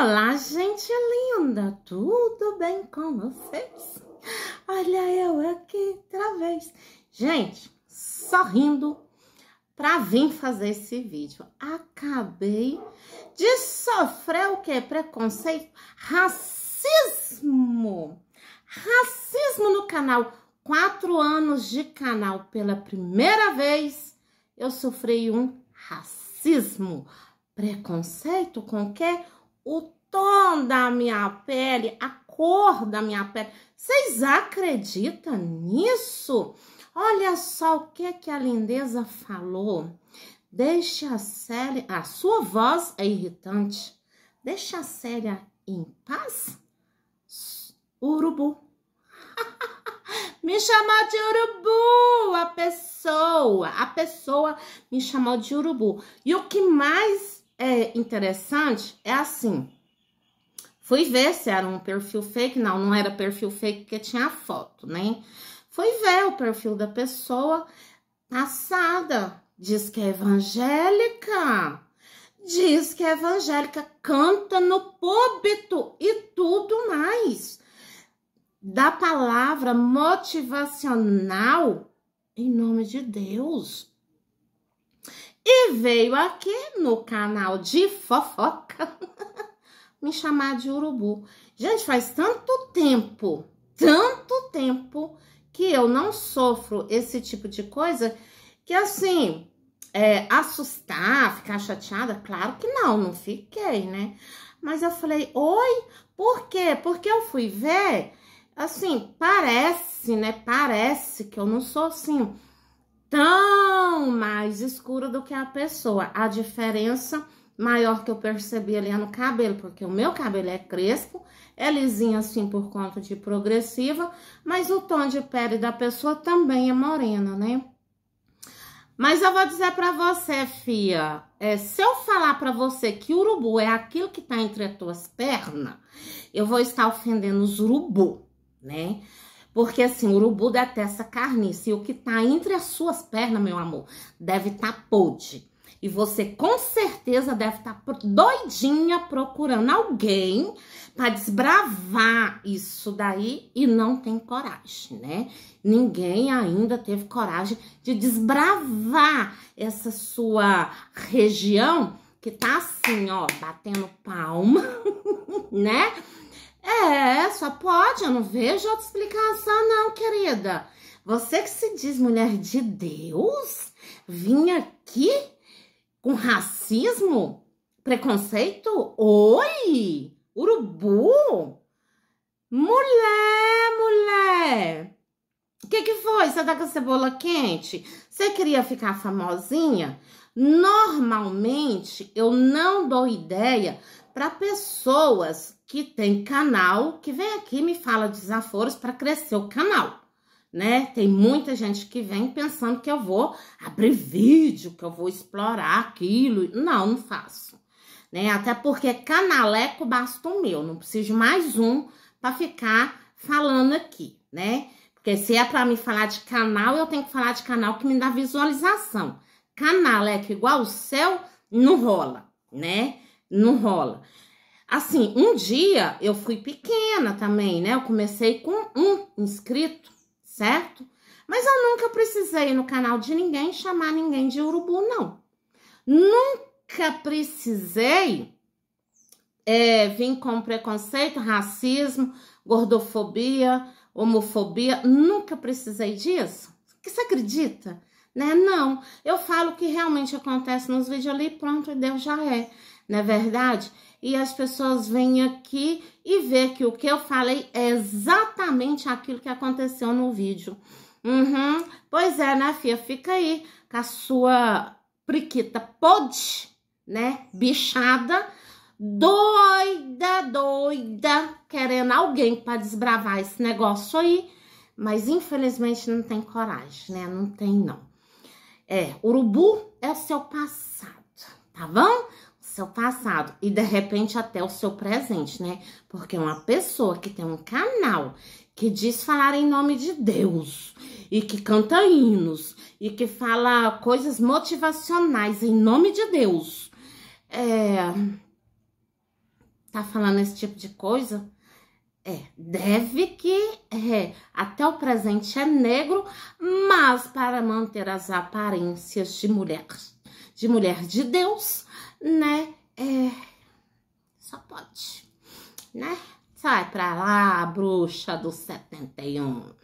Olá, gente linda! Tudo bem com vocês? Olha eu aqui outra vez. Gente, sorrindo para vir fazer esse vídeo. Acabei de sofrer o que? Preconceito? Racismo! Racismo no canal. Quatro anos de canal pela primeira vez, eu sofri um racismo. Preconceito com o que? o tom da minha pele, a cor da minha pele. Vocês acreditam nisso? Olha só o que, que a lindeza falou. Deixa a série, a sua voz é irritante. Deixa a série em paz. Urubu. me chamou de urubu, a pessoa, a pessoa me chamou de urubu. E o que mais é interessante é assim. Fui ver se era um perfil fake. Não, não era perfil fake porque tinha foto, né? Fui ver o perfil da pessoa passada. Diz que é evangélica. Diz que é evangélica, canta no púlpito e tudo mais. Da palavra motivacional em nome de Deus. E veio aqui no canal de fofoca me chamar de urubu. Gente, faz tanto tempo, tanto tempo que eu não sofro esse tipo de coisa que assim, é, assustar, ficar chateada, claro que não, não fiquei, né? Mas eu falei, oi, por quê? Porque eu fui ver, assim, parece, né? Parece que eu não sou assim tão mais escura do que a pessoa. A diferença maior que eu percebi ali é no cabelo, porque o meu cabelo é crespo, é lisinho assim por conta de progressiva, mas o tom de pele da pessoa também é morena, né? Mas eu vou dizer para você, fia, é, se eu falar para você que urubu é aquilo que tá entre as tuas pernas, eu vou estar ofendendo os urubu, né? Porque assim, o urubu detesta carniça e o que tá entre as suas pernas, meu amor, deve estar tá podre. E você com certeza deve estar tá doidinha procurando alguém para desbravar isso daí e não tem coragem, né? Ninguém ainda teve coragem de desbravar essa sua região que tá assim, ó, batendo palma, né? É, só pode, eu não vejo outra explicação, não, querida. Você que se diz mulher de Deus, vinha aqui com racismo, preconceito? Oi! Urubu cebola quente? Você queria ficar famosinha? Normalmente eu não dou ideia para pessoas que têm canal, que vem aqui me fala desaforos para crescer o canal, né? Tem muita gente que vem pensando que eu vou abrir vídeo, que eu vou explorar aquilo. Não, não faço. Né? Até porque canaleco é basta o meu, não preciso mais um para ficar falando aqui, né? Porque se é para me falar de canal, eu tenho que falar de canal que me dá visualização. Canal é que igual o céu, não rola, né? Não rola. Assim, um dia eu fui pequena também, né? Eu comecei com um inscrito, certo? Mas eu nunca precisei no canal de ninguém chamar ninguém de urubu, não. Nunca precisei é, vir com preconceito, racismo, gordofobia, homofobia, nunca precisei disso. Que você acredita? Né? Não, eu falo o que realmente acontece nos vídeos ali, pronto, e Deus já é, não é verdade? E as pessoas vêm aqui e vê que o que eu falei é exatamente aquilo que aconteceu no vídeo. Uhum. Pois é, né, Fia? Fica aí com a sua priquita pode, né? Bichada, doida, doida doida querendo alguém para desbravar esse negócio aí, mas infelizmente não tem coragem, né? Não tem, não. É, urubu é o seu passado, tá bom? O seu passado e de repente até o seu presente, né? Porque uma pessoa que tem um canal que diz falar em nome de Deus e que canta hinos e que fala coisas motivacionais em nome de Deus. É, tá falando esse tipo de coisa? É, deve que é. Até o presente é negro, mas para manter as aparências de mulher, de mulher de Deus, né? É, só pode, né? Sai pra lá, bruxa do 71.